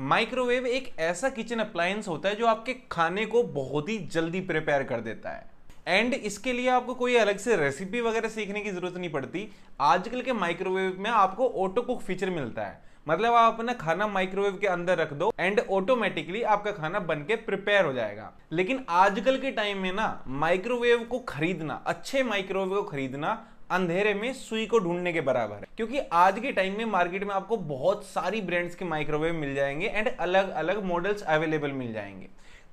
microwave एक ऐसा kitchen appliance होता है जो आपके खाने को बहुत ही जल्दी प्रिपेयर कर देता है एंड इसके लिए आपको कोई अलग से रेसिपी वगैरह सीखने की ज़रूरत नहीं पड़ती आजकल के माइक्रोवेव में आपको ऑटो कुक फीचर मिलता है मतलब आप अपना खाना माइक्रोवेव के अंदर रख दो एंड ऑटोमेटिकली आपका खाना बन के प्रिपेयर हो जाएगा लेकिन आजकल के टाइम में ना माइक्रोवेव को खरीदना अच्छे माइक्रोवेव को खरीदना अंधेरे में सुई को ढूंढने के बराबर है क्योंकि आज के टाइम में मार्केट में आपको बहुत सारी ब्रांड्स के माइक्रोवेव मिल जाएंगे एंड अलग अलग मॉडल्स अवेलेबल मिल जाएंगे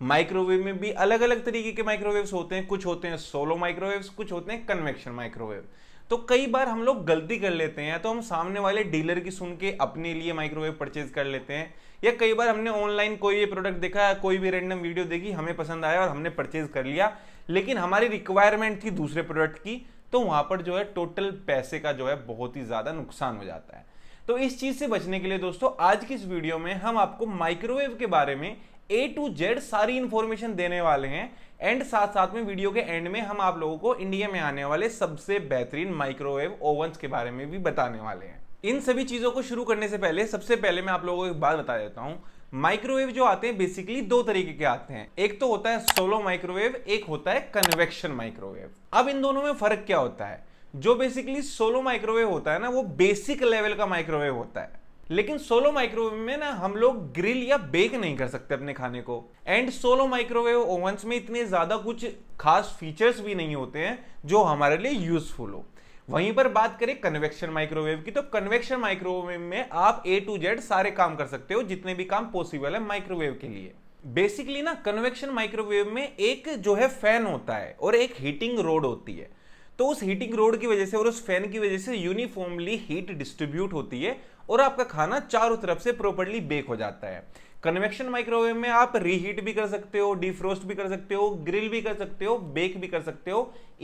माइक्रोवेव में भी अलग अलग तरीके के माइक्रोवेव्स होते हैं कुछ होते हैं सोलो माइक्रोवेव्स कुछ होते हैं कन्वेक्शन माइक्रोवेव तो कई बार हम लोग गलती कर लेते हैं तो हम सामने वाले डीलर की सुन के अपने लिए माइक्रोवेव परचेज कर लेते हैं या कई बार हमने ऑनलाइन कोई भी प्रोडक्ट देखा कोई भी रेंडम वीडियो देखी हमें पसंद आया और हमने परचेज कर लिया लेकिन हमारी रिक्वायरमेंट थी दूसरे प्रोडक्ट की तो वहां पर जो है टोटल पैसे का जो है बहुत ही ज्यादा नुकसान हो जाता है तो इस चीज से बचने के लिए दोस्तों आज की इस वीडियो में हम आपको माइक्रोवेव के बारे में ए टू जेड सारी इंफॉर्मेशन देने वाले हैं एंड साथ साथ में वीडियो के एंड में हम आप लोगों को इंडिया में आने वाले सबसे बेहतरीन माइक्रोवेव ओवंस के बारे में भी बताने वाले हैं इन सभी चीजों को शुरू करने से पहले सबसे पहले मैं आप लोगों को एक बात बता देता हूं माइक्रोवेव जो आते हैं बेसिकली दो तरीके के आते हैं एक तो होता है सोलो माइक्रोवेव एक होता है कन्वेक्शन माइक्रोवेव अब इन दोनों में फर्क क्या होता है जो बेसिकली सोलो माइक्रोवेव होता है ना वो बेसिक लेवल का माइक्रोवेव होता है लेकिन सोलो माइक्रोवेव में ना हम लोग ग्रिल या बेक नहीं कर सकते अपने खाने को एंड सोलो माइक्रोवेव ओवंस में इतने ज्यादा कुछ खास फीचर्स भी नहीं होते हैं जो हमारे लिए यूजफुल हो वहीं पर बात करें कन्वेक्शन माइक्रोवेव की तो कन्वेक्शन माइक्रोवेव में आप ए टू जेड सारे काम कर सकते हो जितने भी काम पॉसिबल है माइक्रोवेव के लिए बेसिकली ना कन्वेक्शन माइक्रोवेव में एक जो है फैन होता है और एक हीटिंग रोड होती है तो उस हीटिंग रोड की वजह से और उस फैन की वजह से यूनिफॉर्मली हीट डिस्ट्रीब्यूट होती है और आपका खाना चारों तरफ से प्रॉपरली बेक हो जाता है कन्वेक्शन माइक्रोवेव में आप रीहीट भी कर सकते हो डिफ्रोस्ट भी कर सकते हो ग्रिल भी कर सकते हो बेक भी कर सकते हो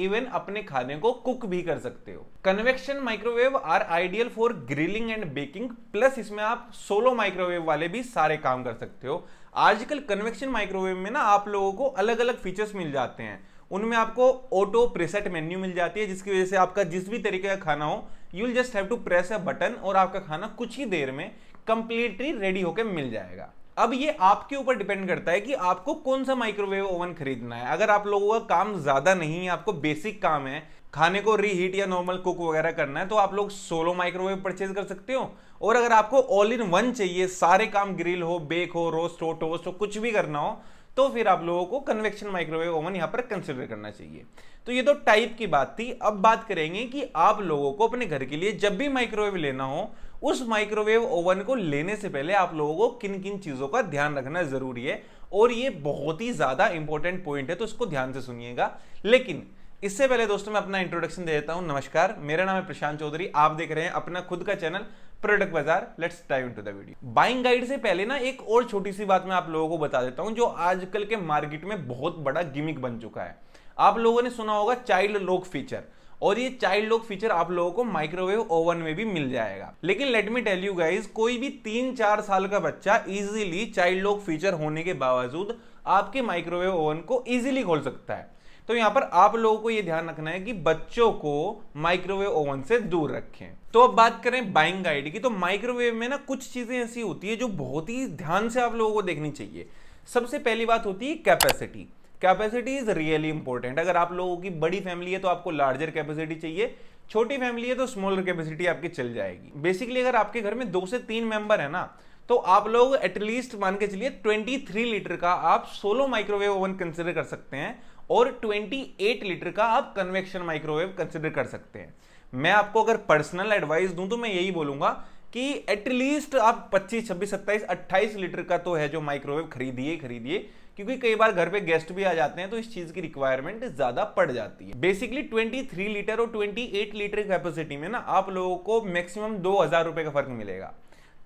इवन अपने खाने को कुक भी कर सकते हो convection microwave are ideal for grilling and baking plus इसमें आप सोलो माइक्रोवेव वाले भी सारे काम कर सकते हो आजकल कन्वेक्शन माइक्रोवेव में ना आप लोगों को अलग अलग फीचर्स मिल जाते हैं उनमें आपको ऑटो प्रेसेट मेन्यू मिल जाती है जिसकी वजह से आपका जिस भी तरीके का खाना हो you will just have to press a button और आपका खाना कुछ ही देर में कंप्लीटली रेडी होकर मिल जाएगा अब ये आपके ऊपर डिपेंड करता है कि आपको कौन सा माइक्रोवेव ओवन खरीदना है अगर आप लोगों का काम ज्यादा नहीं है आपको बेसिक काम है खाने को रीहीट या नॉर्मल कुक वगैरह करना है तो आप लोग सोलो माइक्रोवेव परचेज कर सकते हो और अगर आपको ऑल इन वन चाहिए सारे काम ग्रिल हो बेक हो रोस्ट हो टोस्ट हो कुछ भी करना हो तो फिर आप लोगों को कन्वेक्शन माइक्रोवेव ओवन यहाँ पर कंसिडर करना चाहिए तो ये तो टाइप की बात थी अब बात करेंगे कि आप लोगों को अपने घर के लिए जब भी माइक्रोवेव लेना हो उस माइक्रोवेव ओवन को लेने से पहले आप लोगों को किन किन चीज़ों का ध्यान रखना ज़रूरी है और ये बहुत ही ज़्यादा इंपॉर्टेंट पॉइंट है तो इसको ध्यान से सुनिएगा लेकिन इससे पहले दोस्तों मैं अपना इंट्रोडक्शन दे देता हूं नमस्कार मेरा नाम है प्रशांत चौधरी आप देख रहे हैं अपना खुद का चैनल प्रोडक्ट बाजार let's dive into the video buying guide से पहले ना एक और छोटी सी बात मैं आप लोगों को बता देता हूं जो आजकल के मार्केट में बहुत बड़ा गिमिक बन चुका है आप लोगों ने सुना होगा चाइल्ड लॉक फीचर और ये चाइल्ड लॉक फीचर आप लोगों को माइक्रोवेव ओवन में भी मिल जाएगा लेकिन let me tell you guys कोई भी तीन चार साल का बच्चा इजीली चाइल्ड लॉक फीचर होने के बावजूद आपके माइक्रोवेव ओवन को इजीली खोल सकता है तो यहाँ पर आप लोगों को ये ध्यान रखना है कि बच्चों को माइक्रोवेव ओवन से दूर रखें तो अब बात करें बाइंग गाइड की तो माइक्रोवेव में ना कुछ चीज़ें ऐसी होती है जो बहुत ही ध्यान से आप लोगों को देखनी चाहिए सबसे पहली बात होती है capacity capacity is really important अगर आप लोगों की बड़ी फैमिली है तो आपको लार्जर कैपेसिटी चाहिए छोटी फैमिली है तो स्मॉलर कैपेसिटी आपकी चल जाएगी बेसिकली अगर आपके घर में दो से तीन मेंबर है ना तो आप लोग एटलीस्ट मान के चलिए 23 लीटर का आप सोलो माइक्रोवेव ओवन कंसिडर कर सकते हैं और 28 लीटर का आप कन्वेक्शन माइक्रोवेव कंसिडर कर सकते हैं मैं आपको अगर पर्सनल एडवाइस दूं तो मैं यही बोलूंगा कि एटलीस्ट आप 25, 26, 27, 28 लीटर का तो है जो माइक्रोवेव खरीदिए खरीदिए क्योंकि कई बार घर पे गेस्ट भी आ जाते हैं तो इस चीज की रिक्वायरमेंट ज्यादा पड़ जाती है बेसिकली 23 लीटर और 28 लीटर कैपेसिटी में ना आप लोगों को मैक्सिमम दो हजार रुपए का फर्क मिलेगा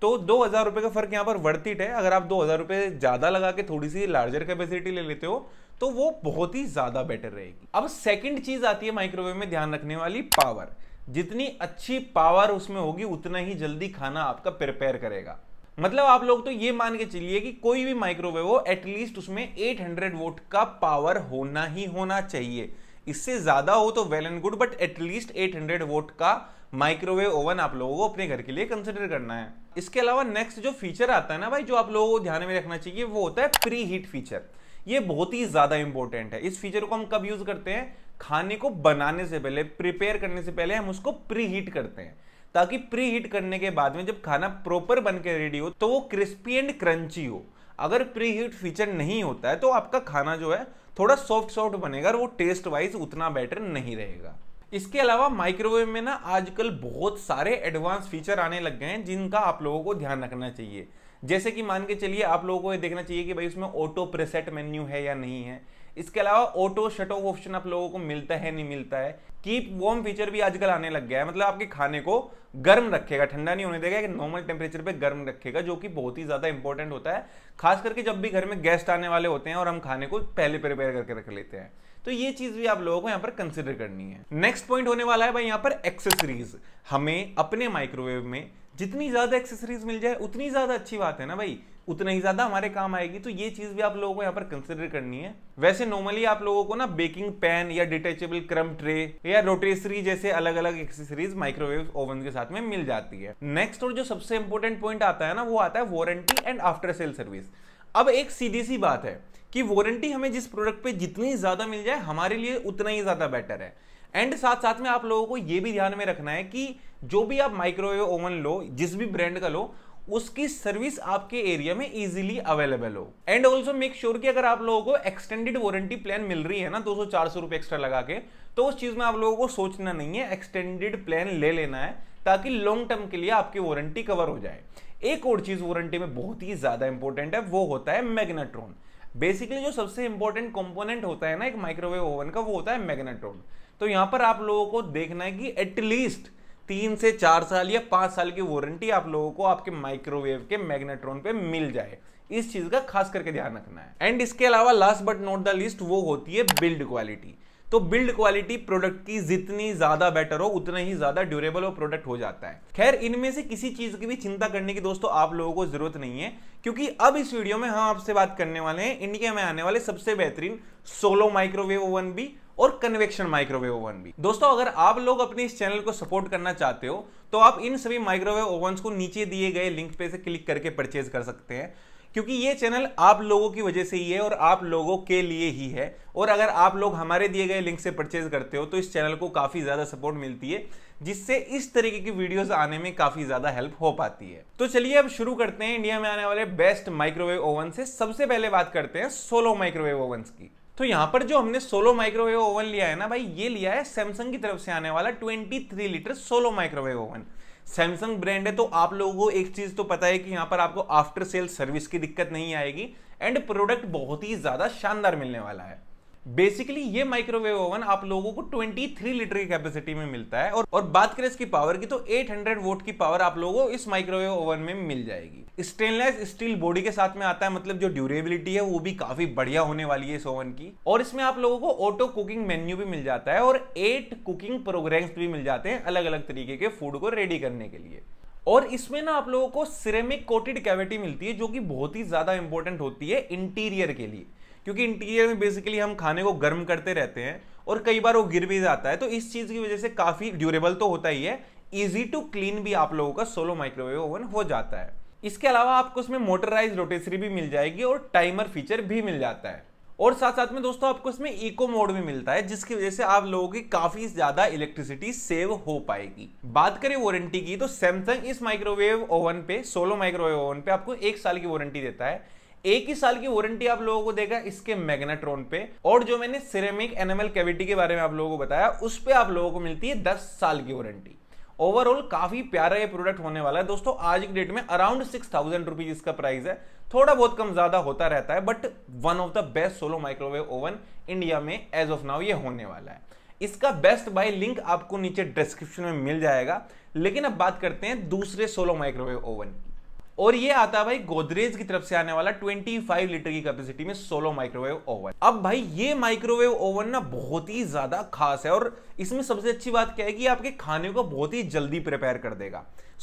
तो दो हजार रुपए का फर्क यहाँ पर वर्थिट है अगर आप दो हजार रुपए ज्यादा लगा के थोड़ी सी लार्जर कैपेसिटी ले लेते हो तो वो बहुत ही ज्यादा बेटर रहेगी अब सेकेंड चीज आती है माइक्रोवेव में ध्यान रखने वाली पावर जितनी अच्छी पावर उसमें होगी उतना ही जल्दी खाना आपका प्रिपेयर करेगा मतलब आप लोग तो ये मान के चलिए कि कोई भी माइक्रोवेव हो एटलीस्ट उसमें 800 वोट का पावर होना ही होना चाहिए इससे ज्यादा हो तो well and good but at least 800 watt का माइक्रोवेव ओवन आप लोगों को अपने घर के लिए कंसिडर करना है इसके अलावा नेक्स्ट जो फीचर आता है ना भाई जो आप लोगों को ध्यान में रखना चाहिए वो होता है प्री हीट फीचर ये बहुत ही ज़्यादा इंपॉर्टेंट है इस फीचर को हम कब यूज़ करते हैं खाने को बनाने से पहले प्रिपेयर करने से पहले हम उसको प्री हीट करते हैं ताकि प्री हीट करने के बाद में जब खाना प्रॉपर बन के रेडी हो तो वो क्रिस्पी एंड क्रंची हो अगर प्री हीट फीचर नहीं होता है तो आपका खाना जो है थोड़ा सॉफ्ट सॉफ्ट बनेगा और वो टेस्ट वाइज उतना बेटर नहीं रहेगा इसके अलावा माइक्रोवेव में ना आजकल बहुत सारे एडवांस फीचर आने लग गए हैं जिनका आप लोगों को ध्यान रखना चाहिए जैसे कि मान के चलिए आप लोगों को ये देखना चाहिए कि भाई उसमें ऑटो प्रेसेट मेन्यू है या नहीं है इसके अलावा ऑटो शटो ऑप्शन आप लोगों को मिलता है नहीं मिलता है कीप वॉर्म फीचर भी आजकल आने लग गया है मतलब आपके खाने को गर्म रखेगा ठंडा नहीं होने देगा कि नॉर्मल टेम्परेचर पे गर्म रखेगा जो कि बहुत ही ज़्यादा इंपॉर्टेंट होता है खास करके जब भी घर में गेस्ट आने वाले होते हैं और हम खाने को पहले प्रिपेयर करके रख लेते हैं तो ये चीज भी आप लोगों को यहाँ पर कंसिडर करनी है नेक्स्ट पॉइंट होने वाला है भाई यहाँ पर एक्सेसरीज हमें अपने माइक्रोवेव में जितनी ज़्यादा एक्सेसरीज मिल जाए उतनी ज़्यादा अच्छी बात है ना भाई उतना ही ज़्यादा हमारे काम आएगी तो ये चीज़ भी आप लोगों को यहाँ पर कंसिडर करनी है वैसे नॉर्मली आप लोगों को ना बेकिंग पैन या डिटेचेबल क्रम ट्रे या रोटेसरी जैसे अलग अलग एक्सेसरीज माइक्रोवेव ओवन के साथ में मिल जाती है नेक्स्ट और जो सबसे इंपॉर्टेंट पॉइंट आता है ना वो आता है warranty and after sale service अब एक सीधी सी बात है कि वारंटी हमें जिस प्रोडक्ट पे जितनी ज़्यादा मिल जाए हमारे लिए उतना ही ज़्यादा बेटर है एंड साथ साथ में आप लोगों को यह भी ध्यान में रखना है कि जो भी आप माइक्रोवेव ओवन लो जिस भी ब्रांड का लो उसकी सर्विस आपके एरिया में इजीली अवेलेबल हो एंड ऑल्सो मेक श्योर कि अगर आप लोगों को एक्सटेंडेड वारंटी प्लान मिल रही है ना दो सौ चार सौ एक्स्ट्रा लगा के तो उस चीज़ में आप लोगों को सोचना नहीं है एक्सटेंडेड प्लान ले लेना है ताकि लॉन्ग टर्म के लिए आपकी वारंटी कवर हो जाए एक और चीज़ वारंटी में बहुत ही ज़्यादा इंपॉर्टेंट है वो होता है मैग्नेट्रॉन बेसिकली जो सबसे इंपॉर्टेंट कॉम्पोनेंट होता है ना एक माइक्रोवेव ओवन का वो होता है मैग्नेट्रॉन तो यहां पर आप लोगों को देखना है कि एटलीस्ट तीन से चार साल या पांच साल की वारंटी आप लोगों को आपके माइक्रोवेव के मैग्नेट्रॉन पे मिल जाए इस चीज का खास करके ध्यान रखना है एंड इसके अलावा last but not the list वो होती है बिल्ड क्वालिटी तो बिल्ड क्वालिटी प्रोडक्ट की जितनी ज्यादा बेटर हो उतना ही ज्यादा ड्यूरेबल वो प्रोडक्ट हो जाता है खैर इनमें से किसी चीज की भी चिंता करने की दोस्तों आप लोगों को जरूरत नहीं है क्योंकि अब इस वीडियो में हम आपसे बात करने वाले हैं इंडिया में आने वाले सबसे बेहतरीन सोलो माइक्रोवेव ओवन भी और कन्वेक्शन माइक्रोवेव ओवन भी दोस्तों अगर आप लोग अपने इस चैनल को सपोर्ट करना चाहते हो तो आप इन सभी माइक्रोवेव ओवन को नीचे दिए गए लिंक पे से क्लिक करके परचेज कर सकते हैं क्योंकि ये चैनल आप लोगों की वजह से ही है और आप लोगों के लिए ही है और अगर आप लोग हमारे दिए गए लिंक से परचेज करते हो तो इस चैनल को काफ़ी ज़्यादा सपोर्ट मिलती है जिससे इस तरीके की वीडियोस आने में काफ़ी ज़्यादा हेल्प हो पाती है तो चलिए अब शुरू करते हैं इंडिया में आने वाले बेस्ट माइक्रोवेव ओवन से सबसे पहले बात करते हैं सोलो माइक्रोवेव ओवन की तो यहां पर जो हमने सोलो माइक्रोवेव ओवन लिया है ना भाई ये लिया है सैमसंग की तरफ से आने वाला 23 litre solo microwave oven Samsung brand है तो आप लोगों को एक चीज तो पता है कि यहाँ पर आपको आफ्टर सेल सर्विस की दिक्कत नहीं आएगी एंड प्रोडक्ट बहुत ही ज्यादा शानदार मिलने वाला है बेसिकली ये माइक्रोवेव ओवन आप लोगों को 23 लीटर की कैपेसिटी में मिलता है और और बात करें इसकी पावर की तो 800 वोट की पावर आप लोगों को इस माइक्रोवेव ओवन में मिल जाएगी स्टेनलेस स्टील बॉडी के साथ में आता है मतलब जो ड्यूरेबिलिटी है वो भी काफी बढ़िया होने वाली है इस ओवन की और इसमें आप लोगों को ऑटो कुकिंग मेन्यू भी मिल जाता है और एट कुकिंग प्रोग्राम्स भी मिल जाते हैं अलग अलग तरीके के फूड को रेडी करने के लिए और इसमें ना आप लोगों को सिरेमिक कोटेड कैविटी मिलती है जो कि बहुत ही ज्यादा इंपॉर्टेंट होती है इंटीरियर के लिए क्योंकि इंटीरियर में बेसिकली हम खाने को गर्म करते रहते हैं और कई बार वो गिर भी जाता है तो इस चीज़ की वजह से काफ़ी ड्यूरेबल तो होता ही है इजी टू क्लीन भी आप लोगों का सोलो माइक्रोवेव ओवन हो जाता है इसके अलावा आपको उसमें मोटराइज रोटेसरी भी मिल जाएगी और टाइमर फीचर भी मिल जाता है और साथ साथ में दोस्तों आपको इसमें इको मोड भी मिलता है जिसकी वजह से आप लोगों की काफी ज्यादा इलेक्ट्रिसिटी सेव हो पाएगी बात करें वारंटी की तो सैमसंग इस माइक्रोवेव ओवन पे सोलो माइक्रोवेव ओवन पे आपको एक साल की वारंटी देता है एक ही साल की वारंटी आप लोगों को देगा इसके मैग्नेट्रॉन पे और जो मैंने सिरेमिक एनिमल कैविटी के बारे में आप लोगों को बताया उस पर आप लोगों को मिलती है दस साल की वारंटी ओवरऑल काफी प्यारा ये प्रोडक्ट होने वाला है दोस्तों आज की डेट में अराउंड सिक्स थाउजेंड रुपीज इसका प्राइस है थोड़ा बहुत कम ज्यादा होता रहता है but one of the best solo microwave oven India में एज ऑफ नाउ ये होने वाला है इसका बेस्ट बाय लिंक आपको नीचे डिस्क्रिप्शन में मिल जाएगा लेकिन अब बात करते हैं दूसरे सोलो माइक्रोवेव ओवन की और ये आता है भाई गोदरेज की तरफ से आने वाला 25 लीटर की कैपेसिटी में सोलो माइक्रोवेव ओवन अब भाई ये माइक्रोवेव ओवन ना बहुत ही ज्यादा खास है और इसमें सबसे अच्छी बात क्या है कि आपके खाने को बहुत ही जल्दी प्रिपेयर कर देगा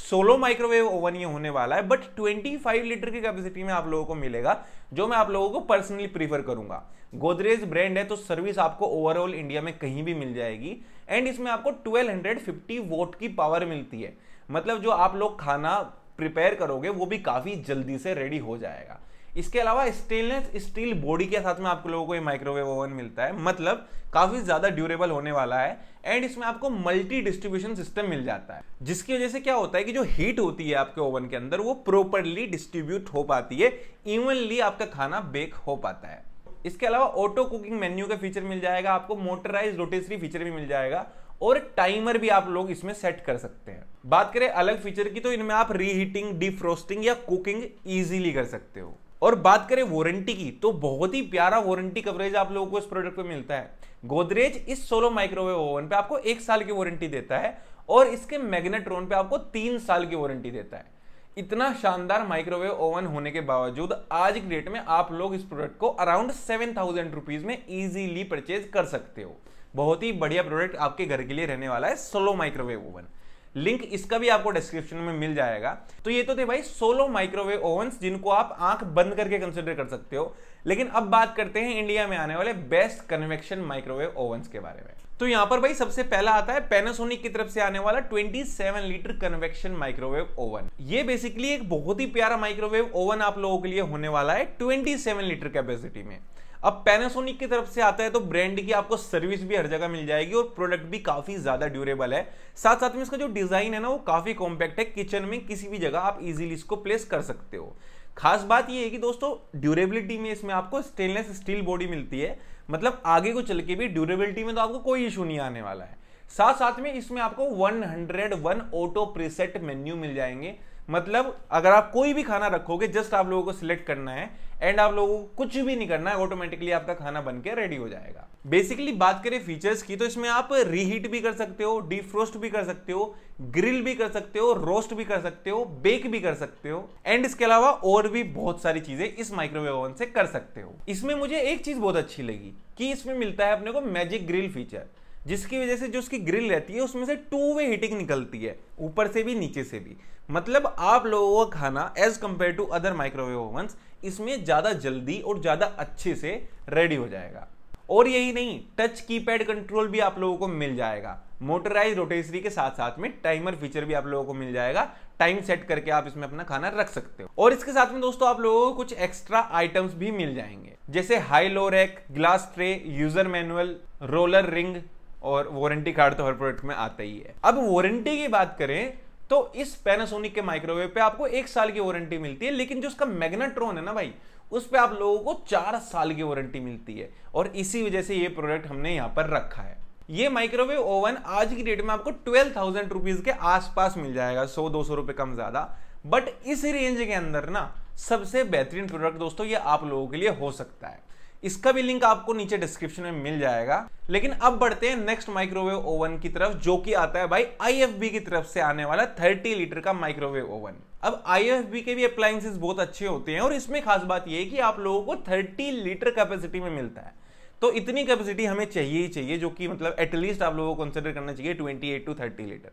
सोलो माइक्रोवेव ओवन ये होने वाला है बट 25 लीटर की कैपेसिटी में आप लोगों को मिलेगा जो मैं आप लोगों को पर्सनली प्रीफर करूंगा गोदरेज ब्रांड है तो सर्विस आपको ओवरऑल इंडिया में कहीं भी मिल जाएगी एंड इसमें आपको 1250 वोट की पावर मिलती है मतलब जो आप लोग खाना प्रिपेयर करोगे वो भी काफ़ी जल्दी से रेडी हो जाएगा इसके अलावा स्टेनलेस स्टील बॉडी के साथ में आप लोगों को ये माइक्रोवेव ओवन मिलता है मतलब काफ़ी ज़्यादा ड्यूरेबल होने वाला है एंड इसमें आपको मल्टी डिस्ट्रीब्यूशन सिस्टम मिल जाता है जिसकी वजह से क्या होता है कि जो हीट होती है आपके ओवन के अंदर वो प्रॉपरली डिस्ट्रीब्यूट हो पाती है इवनली आपका खाना बेक हो पाता है इसके अलावा ऑटो कुकिंग मेन्यू का फीचर मिल जाएगा आपको मोटराइज रोटेसरी फीचर भी मिल जाएगा और टाइमर भी आप लोग इसमें सेट कर सकते हैं बात करें अलग फीचर की तो इनमें आप रीहीटिंग डिफ्रोस्टिंग या कुकिंग इजीली कर सकते हो और बात करें वारंटी की तो बहुत ही प्यारा वारंटी कवरेज आप लोगों को इस प्रोडक्ट पे मिलता है गोदरेज इस सोलो माइक्रोवेव ओवन पे आपको एक साल की वारंटी देता है और इसके मैग्नेट्रोन पे आपको तीन साल की वारंटी देता है इतना शानदार माइक्रोवेव ओवन होने के बावजूद आज की डेट में आप लोग इस प्रोडक्ट को अराउंड सेवन थाउजेंड रुपीज में इजीली परचेज कर सकते हो बहुत ही बढ़िया प्रोडक्ट आपके घर के लिए रहने वाला है सोलो माइक्रोवेव ओवन लिंक इसका भी आपको डिस्क्रिप्शन में मिल जाएगा तो ये तो थे भाई सोलो माइक्रोवेव ओवन जिनको आप आंख बंद करके कंसिडर कर सकते हो लेकिन अब बात करते हैं इंडिया में आने वाले बेस्ट कन्वेक्शन माइक्रोवेव ओवन के बारे में तो यहां पर भाई सबसे पहला आता है पेनासोनिक की तरफ से आने वाला 27 लीटर कन्वेक्शन माइक्रोवेव ओवन ये बेसिकली एक बहुत ही प्यारा माइक्रोवेव ओवन आप लोगों के लिए होने वाला है 27 लीटर कैपेसिटी में अब पैनासोनिक की तरफ से आता है तो ब्रांड की आपको सर्विस भी हर जगह मिल जाएगी और प्रोडक्ट भी काफी ज्यादा ड्यूरेबल है साथ साथ में इसका जो डिजाइन है ना वो काफी कॉम्पैक्ट है किचन में किसी भी जगह आप इजीली इसको प्लेस कर सकते हो खास बात यह है कि दोस्तों ड्यूरेबिलिटी में इसमें आपको स्टेनलेस स्टील बॉडी मिलती है मतलब आगे को चल के भी ड्यूरेबिलिटी में तो आपको कोई इशू नहीं आने वाला है साथ साथ में इसमें आपको 101 ऑटो प्रीसेट मेन्यू मिल जाएंगे मतलब अगर आप कोई भी खाना रखोगे जस्ट आप लोगों को सिलेक्ट करना है एंड आप लोगों को कुछ भी नहीं करना है ऑटोमेटिकली आपका खाना बन के रेडी हो जाएगा बेसिकली बात करें फीचर्स की तो इसमें आप रीहीट भी कर सकते हो डीफ्रोस्ट भी कर सकते हो ग्रिल भी कर सकते हो रोस्ट भी कर सकते हो बेक भी कर सकते हो एंड इसके अलावा और भी बहुत सारी चीजें इस माइक्रोवेव ओवन से कर सकते हो इसमें मुझे एक चीज बहुत अच्छी लगी कि इसमें मिलता है अपने को मैजिक ग्रिल फीचर जिसकी वजह से जो उसकी ग्रिल रहती है उसमें से टू वे हीटिंग निकलती है ऊपर से भी नीचे से भी मतलब आप लोगों का खाना as compare to other microwave oven इसमें ज़्यादा जल्दी और ज़्यादा अच्छे से रेडी हो जाएगा और यही नहीं टच कीपैड कंट्रोल भी आप लोगों को मिल जाएगा मोटराइज रोटेसरी के साथ साथ में टाइमर फीचर भी आप लोगों को मिल जाएगा टाइम सेट करके आप इसमें अपना खाना रख सकते हो और इसके साथ में दोस्तों आप लोगों को कुछ एक्स्ट्रा आइटम्स भी मिल जाएंगे जैसे high low rack glass tray user manual roller ring और वारंटी कार्ड तो हर प्रोडक्ट में आता ही है अब वारंटी की बात करें तो इस पैनासोनिक के माइक्रोवेव पे आपको एक साल की वारंटी मिलती है लेकिन जो उसका मैग्नाट्रॉन है ना भाई उस पर आप लोगों को चार साल की वारंटी मिलती है और इसी वजह से ये प्रोडक्ट हमने यहाँ पर रखा है ये माइक्रोवेव ओवन आज की डेट में आपको ट्वेल्व थाउजेंड रुपीज के आसपास मिल जाएगा सौ दो सौ रुपए कम ज्यादा बट इस रेंज के अंदर ना सबसे बेहतरीन प्रोडक्ट दोस्तों ये आप लोगों के लिए हो सकता है इसका भी लिंक आपको नीचे डिस्क्रिप्शन में मिल जाएगा लेकिन अब बढ़ते हैं नेक्स्ट माइक्रोवेव ओवन की तरफ जो कि आता है भाई आईएफबी की तरफ से आने वाला 30 लीटर का माइक्रोवेव ओवन अब आईएफबी के भी अप्लायंसेस बहुत अच्छे होते हैं और इसमें खास बात यह है कि आप लोगों को 30 लीटर कैपेसिटी में मिलता है तो इतनी कैपेसिटी हमें चाहिए ही चाहिए जो कि मतलब एटलीस्ट आप लोगों को कंसिडर करना चाहिए 28 टू 30 लीटर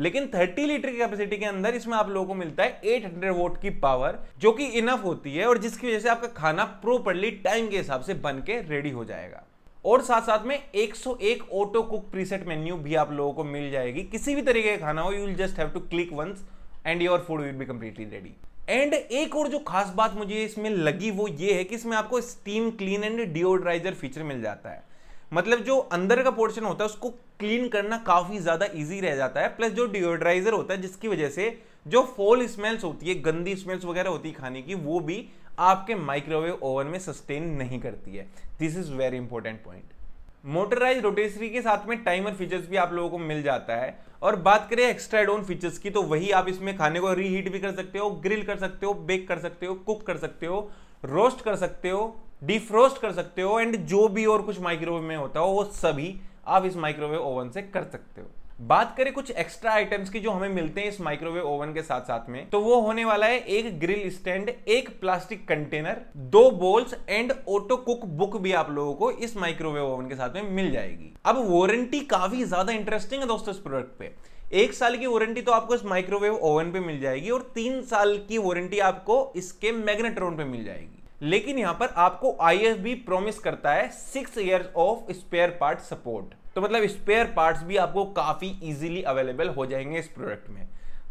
लेकिन 30 लीटर की कैपेसिटी के अंदर इसमें आप लोगों को मिलता है 800 वोट की पावर जो कि इनफ होती है और जिसकी वजह से आपका खाना प्रॉपरली टाइम के हिसाब से बन के रेडी हो जाएगा और साथ साथ में 101 ऑटो कुक प्रीसेट मेन्यू भी आप लोगों को मिल जाएगी किसी भी तरीके का खाना हो you will just have to click once and your food will be completely ready and एक और जो खास बात मुझे इसमें लगी वो ये है कि इसमें आपको steam clean and deodoriser feature मिल जाता है मतलब जो अंदर का पोर्शन होता है उसको क्लीन करना काफ़ी ज़्यादा इजी रह जाता है प्लस जो डिओड्राइजर होता है जिसकी वजह से जो फोल स्मेल्स होती है गंदी स्मेल्स वगैरह होती है खाने की वो भी आपके माइक्रोवेव ओवन में सस्टेन नहीं करती है this is very important point motorise rotisserie के साथ में टाइमर फीचर्स भी आप लोगों को मिल जाता है और बात करें एक्स्ट्रा एडोन फीचर्स की तो वही आप इसमें खाने को रीहीट भी कर सकते हो ग्रिल कर सकते हो बेक कर सकते हो कुक कर सकते हो रोस्ट कर सकते हो डिफ्रोस्ट कर सकते हो एंड जो भी और कुछ माइक्रोवेव में होता हो वो सभी आप इस माइक्रोवेव ओवन से कर सकते हो बात करें कुछ एक्स्ट्रा आइटम्स की जो हमें मिलते हैं इस माइक्रोवेव ओवन के साथ साथ में तो वो होने वाला है एक ग्रिल स्टैंड एक प्लास्टिक कंटेनर दो bowls and auto cook book भी आप लोगों को इस माइक्रोवेव ओवन के साथ में मिल जाएगी अब वारंटी काफी ज्यादा इंटरेस्टिंग है दोस्तों इस प्रोडक्ट पे एक साल की वारंटी तो आपको इस माइक्रोवेव ओवन पे मिल जाएगी और तीन साल की वारंटी आपको इसके मैग्नेट्रोन पे मिल जाएगी लेकिन यहां पर आपको आई एफ प्रोमिस करता है six years of spare part support तो मतलब स्पेयर पार्ट्स भी आपको काफी इजीली अवेलेबल हो जाएंगे इस प्रोडक्ट में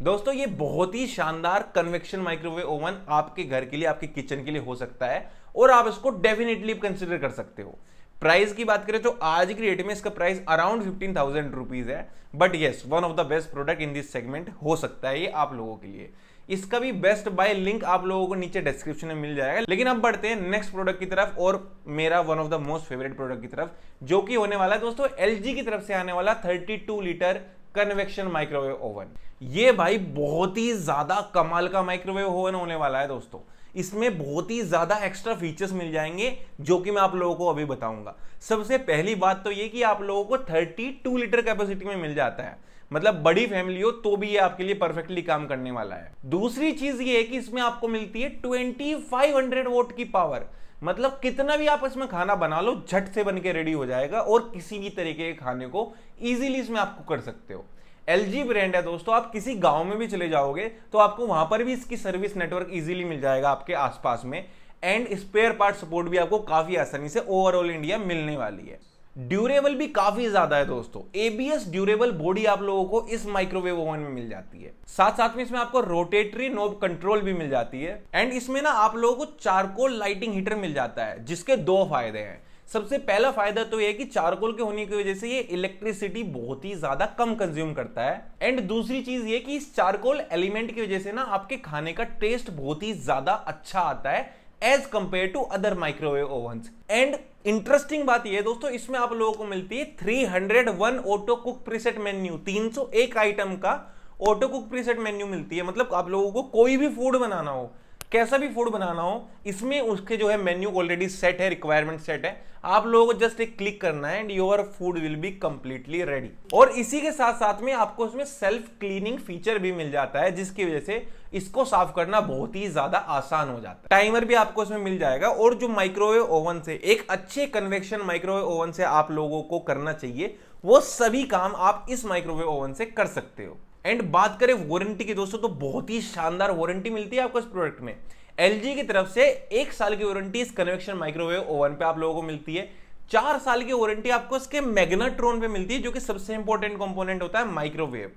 दोस्तों ये बहुत ही शानदार कन्वेक्शन माइक्रोवेव ओवन आपके घर के लिए आपके किचन के लिए हो सकता है और आप इसको डेफिनेटली कंसिडर कर सकते हो प्राइस की बात करें तो आज की रेट में इसका price around fifteen thousand rupees है but yes one of the best product in this segment हो सकता है ये आप लोगों के लिए इसका भी बेस्ट बाय लिंक आप लोगों को नीचे डिस्क्रिप्शन में मिल जाएगा लेकिन अब बढ़ते हैं नेक्स्ट प्रोडक्ट की तरफ और मेरा one of the most favourite product की तरफ जो कि होने वाला है दोस्तों एल की तरफ से आने वाला 32 लीटर कन्वेक्शन माइक्रोवेव ओवन ये भाई बहुत ही ज्यादा कमाल का माइक्रोवेव ओवन होने वाला है दोस्तों इसमें बहुत ही ज़्यादा एक्स्ट्रा फीचर्स मिल जाएंगे जो कि मैं आप लोगों को अभी बताऊंगा सबसे पहली बात तो ये कि आप लोगों को 32 लीटर कैपेसिटी में मिल जाता है मतलब बड़ी फैमिली हो तो भी ये आपके लिए परफेक्टली काम करने वाला है दूसरी चीज़ ये है कि इसमें आपको मिलती है ट्वेंटी वोट की पावर मतलब कितना भी आप इसमें खाना बना लो झट से बन के रेडी हो जाएगा और किसी भी तरीके के खाने को इजीली इसमें आपको कर सकते हो एल ब्रांड है दोस्तों आप किसी गांव में भी चले जाओगे तो आपको वहां पर भी इसकी सर्विस नेटवर्क इजीली मिल जाएगा आपके आसपास में एंड स्पेयर पार्ट सपोर्ट भी आपको काफी आसानी से ओवरऑल इंडिया मिलने वाली है ड्यूरेबल भी काफी ज्यादा है दोस्तों एबीएस ड्यूरेबल बॉडी आप लोगों को इस माइक्रोवेव ओवन में मिल जाती है साथ साथ में इसमें आपको रोटेटरी नोब कंट्रोल भी मिल जाती है एंड इसमें ना आप लोगों को चारकोल लाइटिंग हीटर मिल जाता है जिसके दो फायदे हैं सबसे पहला फायदा तो यह कि चारकोल के होने की वजह से ये इलेक्ट्रिसिटी बहुत ही ज्यादा कम कंज्यूम करता है एंड दूसरी चीज ये कि इस चारकोल एलिमेंट की वजह से ना आपके खाने का टेस्ट बहुत ही ज्यादा अच्छा आता है as compare to other microwave oven and interesting बात यह दोस्तों इसमें आप लोगों को मिलती है three hundred one auto cook preset menu तीन सौ एक आइटम का ऑटो कुक प्रीसेट मेन्यू मिलती है मतलब आप लोगों को कोई भी फूड बनाना हो कैसा भी फूड बनाना हो इसमें उसके जो है मेन्यू ऑलरेडी सेट है रिक्वायरमेंट सेट है आप लोगों को जस्ट एक क्लिक करना है and your food will be completely ready और इसी के साथ साथ में आपको उसमें सेल्फ क्लीनिंग फीचर भी मिल जाता है जिसकी वजह से इसको साफ करना बहुत ही ज्यादा आसान हो जाता है टाइमर भी आपको इसमें मिल जाएगा और जो माइक्रोवेव ओवन से एक अच्छे कन्वेक्शन माइक्रोवेव ओवन से आप लोगों को करना चाहिए वो सभी काम आप इस माइक्रोवेव ओवन से कर सकते हो एंड बात करें वारंटी की दोस्तों तो बहुत ही शानदार वारंटी मिलती है आपको इस प्रोडक्ट में एल की तरफ से एक साल की वारंटी इस कन्वेक्शन माइक्रोवेव ओवन पे आप लोगों को मिलती है चार साल की वारंटी आपको इसके मैग्नाट्रोन पे मिलती है जो कि सबसे इंपॉर्टेंट कंपोनेंट होता है माइक्रोवेव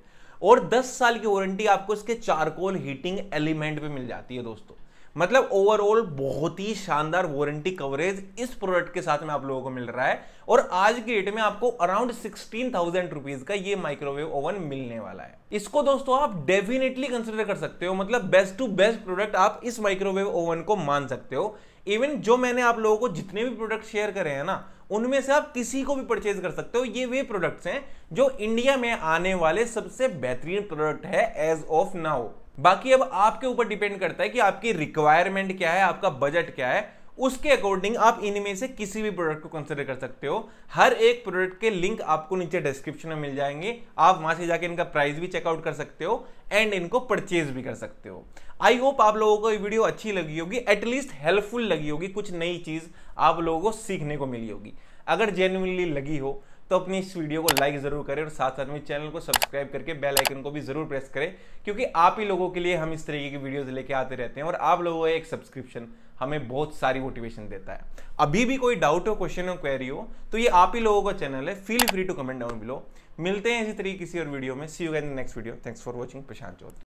और दस साल की वारंटी आपको इसके चारकोल हीटिंग एलिमेंट पे मिल जाती है दोस्तों मतलब ओवरऑल बहुत ही शानदार वारंटी कवरेज इस प्रोडक्ट के साथ में आप लोगों को मिल रहा है और आज के डेट में आपको अराउंड सिक्सटीन थाउजेंड रुपीज का ये माइक्रोवेव ओवन मिलने वाला है इसको दोस्तों आप डेफिनेटली कंसिडर कर सकते हो मतलब बेस्ट टू बेस्ट प्रोडक्ट आप इस माइक्रोवेव ओवन को मान सकते हो इवन जो मैंने आप लोगों को जितने भी प्रोडक्ट शेयर करे हैं ना उनमें से आप किसी को भी परचेज कर सकते हो ये वे प्रोडक्ट्स हैं जो इंडिया में आने वाले सबसे बेहतरीन प्रोडक्ट है एज ऑफ नाउ बाकी अब आपके ऊपर डिपेंड करता है कि आपकी रिक्वायरमेंट क्या है आपका बजट क्या है उसके अकॉर्डिंग आप इनमें से किसी भी प्रोडक्ट को कंसिडर कर सकते हो हर एक प्रोडक्ट के लिंक आपको नीचे डिस्क्रिप्शन में मिल जाएंगे आप वहां से जाके इनका प्राइस भी चेकआउट कर सकते हो एंड इनको परचेज भी कर सकते हो आई होप आप लोगों को ये वीडियो अच्छी लगी होगी एटलीस्ट हेल्पफुल लगी होगी कुछ नई चीज आप लोगों को सीखने को मिली होगी अगर जेन्यनली लगी हो तो अपनी इस वीडियो को लाइक ज़रूर करें और साथ साथ में चैनल को सब्सक्राइब करके बेल आइकन को भी ज़रूर प्रेस करें क्योंकि आप ही लोगों के लिए हम इस तरीके की वीडियोस लेके आते रहते हैं और आप लोगों का एक सब्सक्रिप्शन हमें बहुत सारी मोटिवेशन देता है अभी भी कोई डाउट हो क्वेश्चन हो क्वेरी हो तो ये आप ही लोगों का चैनल है feel free to comment down below मिलते हैं इसी तरीके किसी और वीडियो में see you again next video thanks for watching Prashant Chaudhary